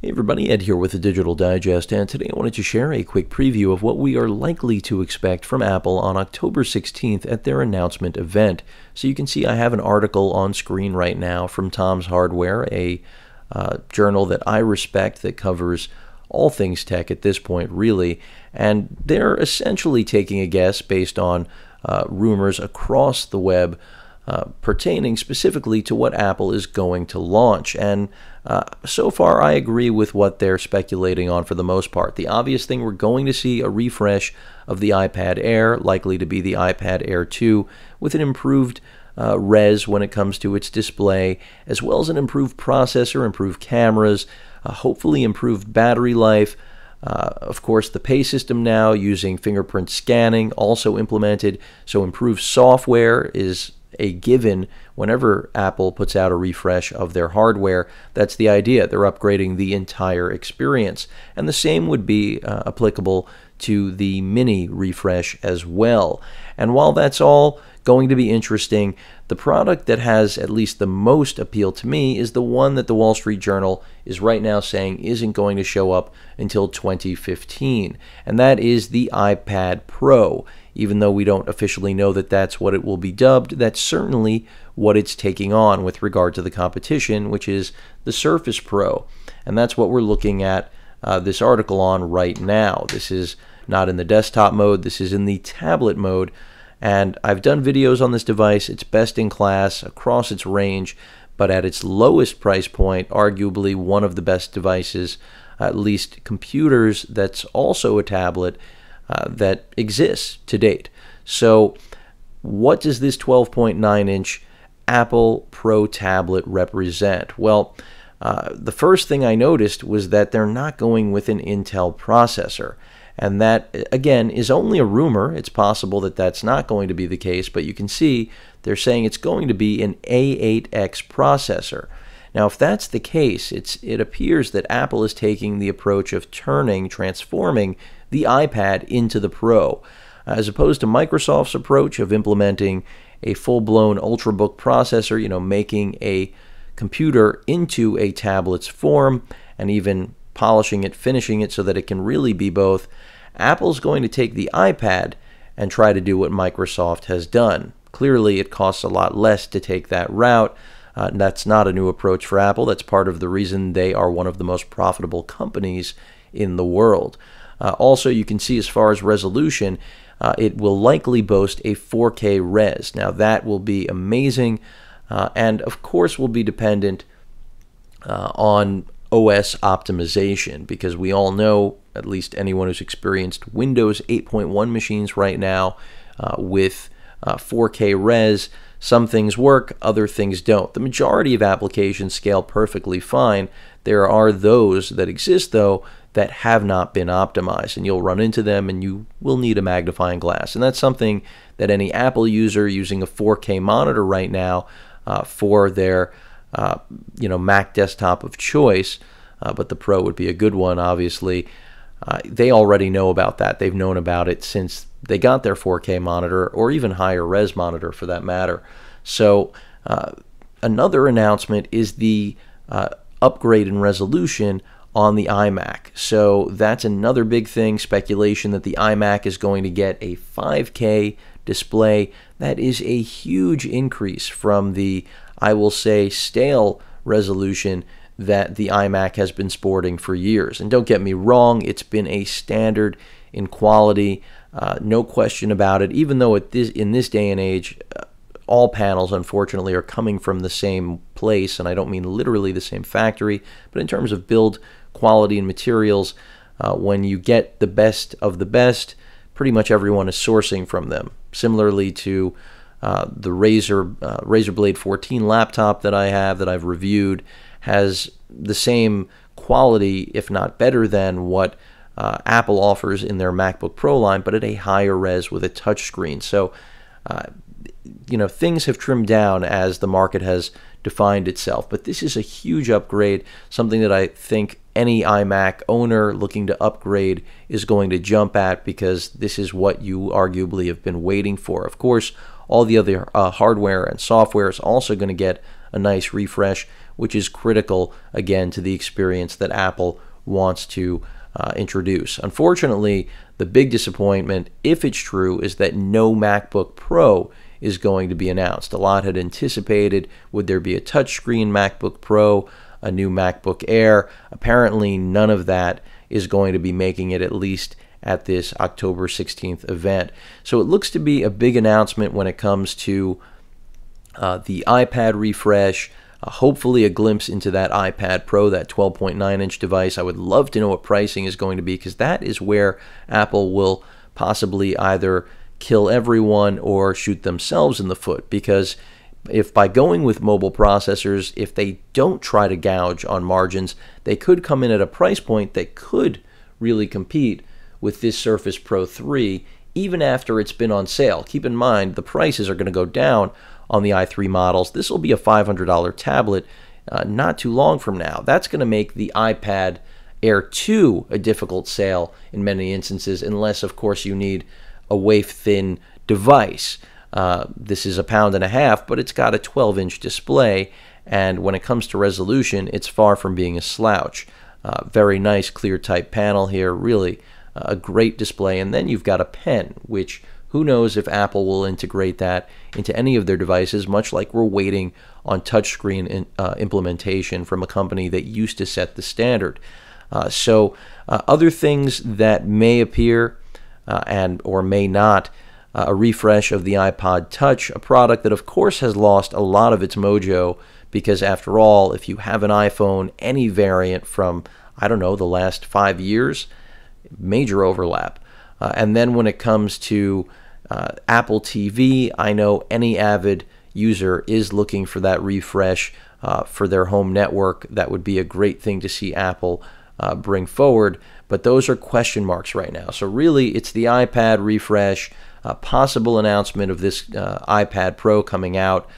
Hey everybody, Ed here with the Digital Digest, and today I wanted to share a quick preview of what we are likely to expect from Apple on October 16th at their announcement event. So you can see I have an article on screen right now from Tom's Hardware, a uh, journal that I respect that covers all things tech at this point, really, and they're essentially taking a guess based on uh, rumors across the web uh, pertaining specifically to what Apple is going to launch. And uh, so far, I agree with what they're speculating on for the most part. The obvious thing we're going to see a refresh of the iPad Air, likely to be the iPad Air 2, with an improved uh, res when it comes to its display, as well as an improved processor, improved cameras, uh, hopefully improved battery life. Uh, of course, the pay system now using fingerprint scanning also implemented, so improved software is a given whenever Apple puts out a refresh of their hardware. That's the idea. They're upgrading the entire experience. And the same would be uh, applicable to the mini refresh as well. And while that's all going to be interesting. The product that has at least the most appeal to me is the one that the Wall Street Journal is right now saying isn't going to show up until 2015, and that is the iPad Pro. Even though we don't officially know that that's what it will be dubbed, that's certainly what it's taking on with regard to the competition, which is the Surface Pro. And that's what we're looking at uh, this article on right now. This is not in the desktop mode, this is in the tablet mode. And I've done videos on this device. It's best in class across its range, but at its lowest price point, arguably one of the best devices, at least computers, that's also a tablet uh, that exists to date. So, what does this 12.9 inch Apple Pro tablet represent? Well, uh, the first thing I noticed was that they're not going with an Intel processor. And that, again, is only a rumor. It's possible that that's not going to be the case, but you can see they're saying it's going to be an A8X processor. Now, if that's the case, it's, it appears that Apple is taking the approach of turning, transforming the iPad into the Pro, as opposed to Microsoft's approach of implementing a full blown Ultrabook processor, you know, making a computer into a tablet's form and even polishing it, finishing it so that it can really be both, Apple's going to take the iPad and try to do what Microsoft has done. Clearly, it costs a lot less to take that route. Uh, that's not a new approach for Apple. That's part of the reason they are one of the most profitable companies in the world. Uh, also, you can see as far as resolution, uh, it will likely boast a 4K res. Now, that will be amazing, uh, and of course, will be dependent uh, on OS optimization because we all know, at least anyone who's experienced Windows 8.1 machines right now uh, with uh, 4K res, some things work, other things don't. The majority of applications scale perfectly fine. There are those that exist, though, that have not been optimized, and you'll run into them and you will need a magnifying glass. And that's something that any Apple user using a 4K monitor right now uh, for their uh, you know Mac desktop of choice, uh, but the Pro would be a good one. Obviously, uh, they already know about that. They've known about it since they got their 4K monitor, or even higher res monitor for that matter. So uh, another announcement is the uh, upgrade in resolution on the iMac. So that's another big thing. Speculation that the iMac is going to get a 5K display. That is a huge increase from the I will say, stale resolution that the iMac has been sporting for years. And don't get me wrong, it's been a standard in quality, uh, no question about it, even though at this, in this day and age, uh, all panels, unfortunately, are coming from the same place, and I don't mean literally the same factory, but in terms of build quality and materials, uh, when you get the best of the best, pretty much everyone is sourcing from them. Similarly to uh, the Razer uh, Razer Blade 14 laptop that I have that I've reviewed has the same quality, if not better than what uh, Apple offers in their MacBook Pro line, but at a higher res with a touchscreen. So, uh, you know, things have trimmed down as the market has defined itself. But this is a huge upgrade, something that I think any iMac owner looking to upgrade is going to jump at because this is what you arguably have been waiting for. Of course, all the other uh, hardware and software is also going to get a nice refresh, which is critical again to the experience that Apple wants to uh, introduce. Unfortunately, the big disappointment, if it's true, is that no MacBook Pro is going to be announced. A lot had anticipated would there be a touchscreen MacBook Pro, a new MacBook Air. Apparently, none of that is going to be making it at least at this October 16th event. So it looks to be a big announcement when it comes to uh, the iPad refresh. Uh, hopefully, a glimpse into that iPad Pro, that 12.9 inch device. I would love to know what pricing is going to be because that is where Apple will possibly either kill everyone or shoot themselves in the foot because if by going with mobile processors, if they don't try to gouge on margins, they could come in at a price point that could really compete with this Surface Pro 3 even after it's been on sale. Keep in mind the prices are going to go down on the i3 models. This will be a $500 tablet uh, not too long from now. That's going to make the iPad Air 2 a difficult sale in many instances, unless, of course, you need a waif thin device. Uh, this is a pound and a half, but it's got a 12 inch display, and when it comes to resolution, it's far from being a slouch. Uh, very nice clear type panel here, really a great display. And then you've got a pen, which who knows if Apple will integrate that into any of their devices, much like we're waiting on touchscreen in, uh, implementation from a company that used to set the standard. Uh, so, uh, other things that may appear uh, and or may not, uh, a refresh of the iPod Touch, a product that of course has lost a lot of its mojo because after all, if you have an iPhone, any variant from I don't know the last five years major overlap. Uh, and then when it comes to uh, Apple TV, I know any avid user is looking for that refresh uh, for their home network. That would be a great thing to see Apple uh, bring forward. But those are question marks right now. So, really, it's the iPad refresh, possible announcement of this uh, iPad Pro coming out.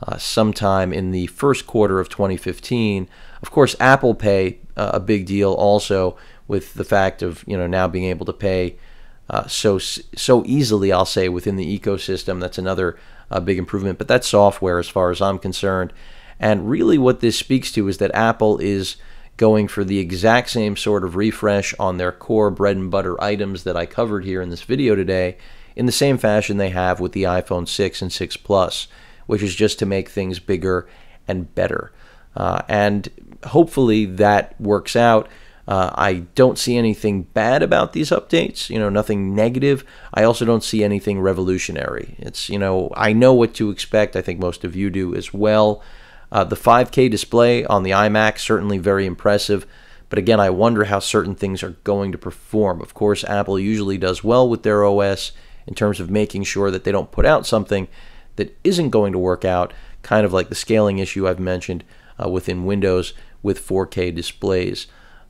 Uh, sometime in the first quarter of 2015. Of course, Apple Pay, a big deal also, with the fact of you know now being able to pay uh, so so easily. I'll say within the ecosystem, that's another uh, big improvement. But that's software, as far as I'm concerned. And really, what this speaks to is that Apple is going for the exact same sort of refresh on their core bread and butter items that I covered here in this video today, in the same fashion they have with the iPhone 6 and 6 Plus, which is just to make things bigger and better. Uh, and hopefully that works out uh, I don't see anything bad about these updates, you know, nothing negative. I also don't see anything revolutionary. It's, you know, I know what to expect. I think most of you do as well. Uh, the 5K display on the iMac, certainly very impressive. But again, I wonder how certain things are going to perform. Of course, Apple usually does well with their OS in terms of making sure that they don't put out something that isn't going to work out, kind of like the scaling issue I've mentioned uh, within Windows with 4K displays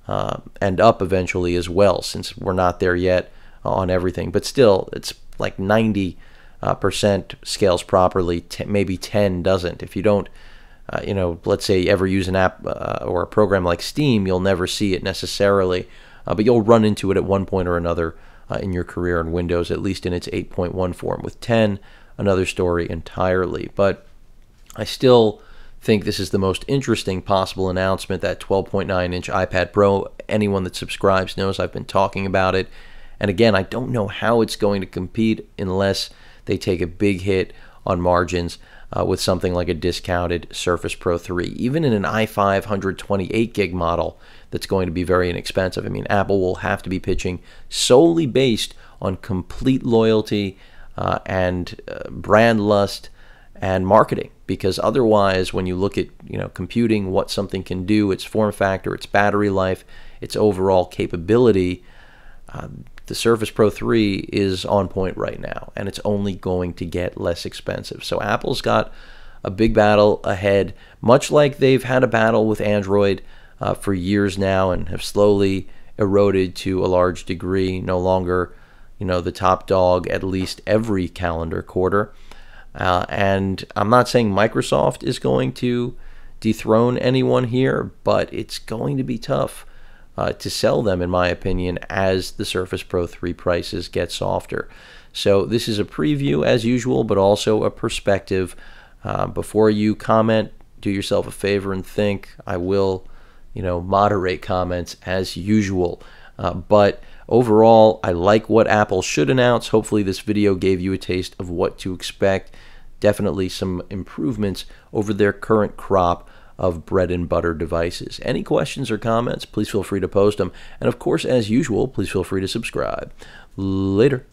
uh, and up eventually as well, since we're not there yet on everything. But still, it's like 90 uh, percent scales properly, maybe 10 doesn't. If you don't, uh, you know, let's say ever use an app uh, or a program like Steam, you'll never see it necessarily, uh, but you'll run into it at one point or another uh, in your career in Windows, at least in its 8.1 form. With 10, another story entirely. But I still think this is the most interesting possible announcement that 12.9 inch iPad Pro. Anyone that subscribes knows I've been talking about it. And again, I don't know how it's going to compete unless they take a big hit on margins uh, with something like a discounted Surface Pro 3. Even in an i5 128 gig model, that's going to be very inexpensive. I mean, Apple will have to be pitching solely based on complete loyalty uh, and uh, brand lust and marketing because otherwise when you look at you know computing what something can do its form factor its battery life its overall capability um, the surface pro 3 is on point right now and it's only going to get less expensive so apple's got a big battle ahead much like they've had a battle with android uh, for years now and have slowly eroded to a large degree no longer you know the top dog at least every calendar quarter uh, and I'm not saying Microsoft is going to dethrone anyone here, but it's going to be tough uh, to sell them, in my opinion, as the Surface Pro 3 prices get softer. So this is a preview, as usual, but also a perspective. Uh, before you comment, do yourself a favor and think. I will, you know, moderate comments as usual. Uh, but overall, I like what Apple should announce. Hopefully, this video gave you a taste of what to expect definitely some improvements over their current crop of bread and butter devices. Any questions or comments, please feel free to post them. And of course, as usual, please feel free to subscribe. Later.